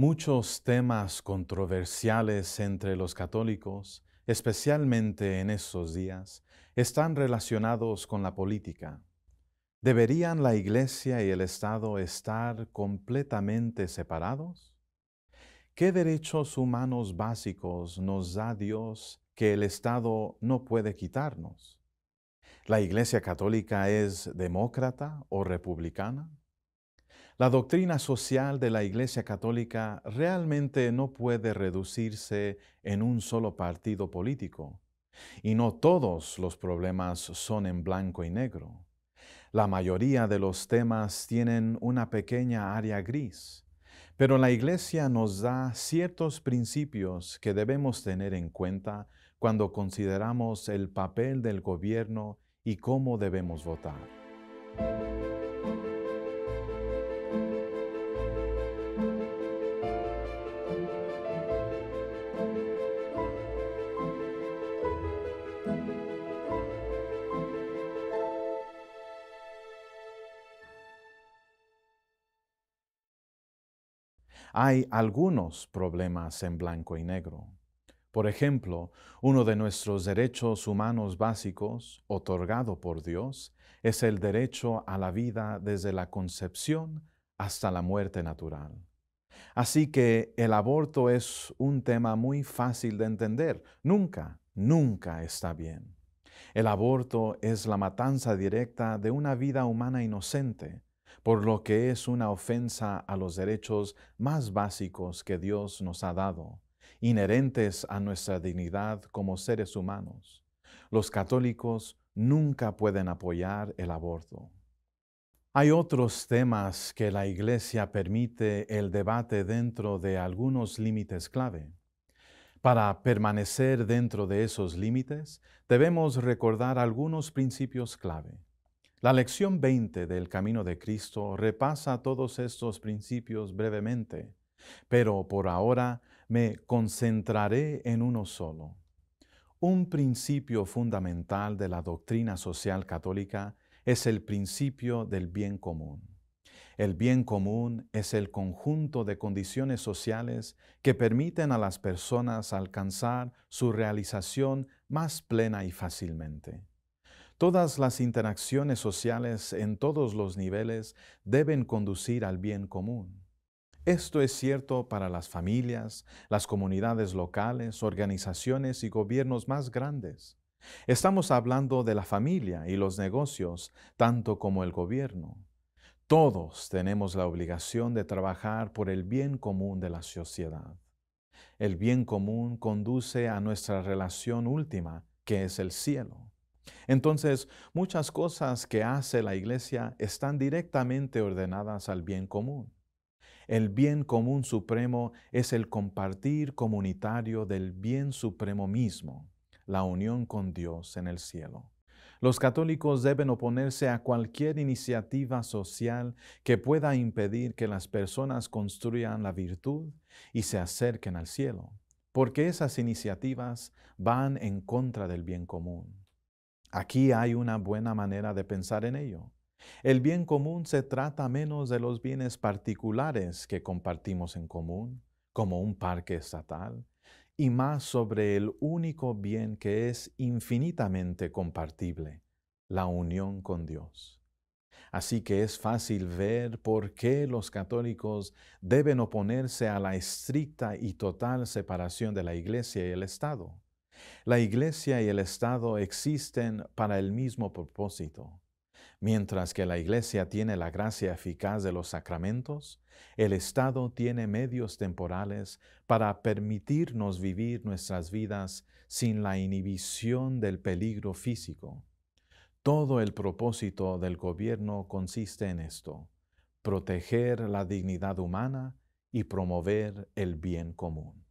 muchos temas controversiales entre los católicos, especialmente en estos días, están relacionados con la política. ¿Deberían la Iglesia y el Estado estar completamente separados? ¿Qué derechos humanos básicos nos da Dios que el Estado no puede quitarnos? ¿La Iglesia Católica es demócrata o republicana? La doctrina social de la Iglesia Católica realmente no puede reducirse en un solo partido político. Y no todos los problemas son en blanco y negro. La mayoría de los temas tienen una pequeña área gris, pero la Iglesia nos da ciertos principios que debemos tener en cuenta cuando consideramos el papel del gobierno y cómo debemos votar. hay algunos problemas en blanco y negro. Por ejemplo, uno de nuestros derechos humanos básicos, otorgado por Dios, es el derecho a la vida desde la concepción hasta la muerte natural. Así que el aborto es un tema muy fácil de entender. Nunca, nunca está bien. El aborto es la matanza directa de una vida humana inocente, por lo que es una ofensa a los derechos más básicos que Dios nos ha dado, inherentes a nuestra dignidad como seres humanos. Los católicos nunca pueden apoyar el aborto. Hay otros temas que la Iglesia permite el debate dentro de algunos límites clave. Para permanecer dentro de esos límites, debemos recordar algunos principios clave. La lección 20 del Camino de Cristo repasa todos estos principios brevemente, pero por ahora me concentraré en uno solo. Un principio fundamental de la doctrina social católica es el principio del bien común. El bien común es el conjunto de condiciones sociales que permiten a las personas alcanzar su realización más plena y fácilmente. Todas las interacciones sociales en todos los niveles deben conducir al bien común. Esto es cierto para las familias, las comunidades locales, organizaciones y gobiernos más grandes. Estamos hablando de la familia y los negocios, tanto como el gobierno. Todos tenemos la obligación de trabajar por el bien común de la sociedad. El bien común conduce a nuestra relación última, que es el cielo. Entonces, muchas cosas que hace la iglesia están directamente ordenadas al bien común. El bien común supremo es el compartir comunitario del bien supremo mismo, la unión con Dios en el cielo. Los católicos deben oponerse a cualquier iniciativa social que pueda impedir que las personas construyan la virtud y se acerquen al cielo, porque esas iniciativas van en contra del bien común. Aquí hay una buena manera de pensar en ello. El bien común se trata menos de los bienes particulares que compartimos en común, como un parque estatal, y más sobre el único bien que es infinitamente compartible, la unión con Dios. Así que es fácil ver por qué los católicos deben oponerse a la estricta y total separación de la Iglesia y el Estado. La iglesia y el Estado existen para el mismo propósito. Mientras que la iglesia tiene la gracia eficaz de los sacramentos, el Estado tiene medios temporales para permitirnos vivir nuestras vidas sin la inhibición del peligro físico. Todo el propósito del gobierno consiste en esto, proteger la dignidad humana y promover el bien común.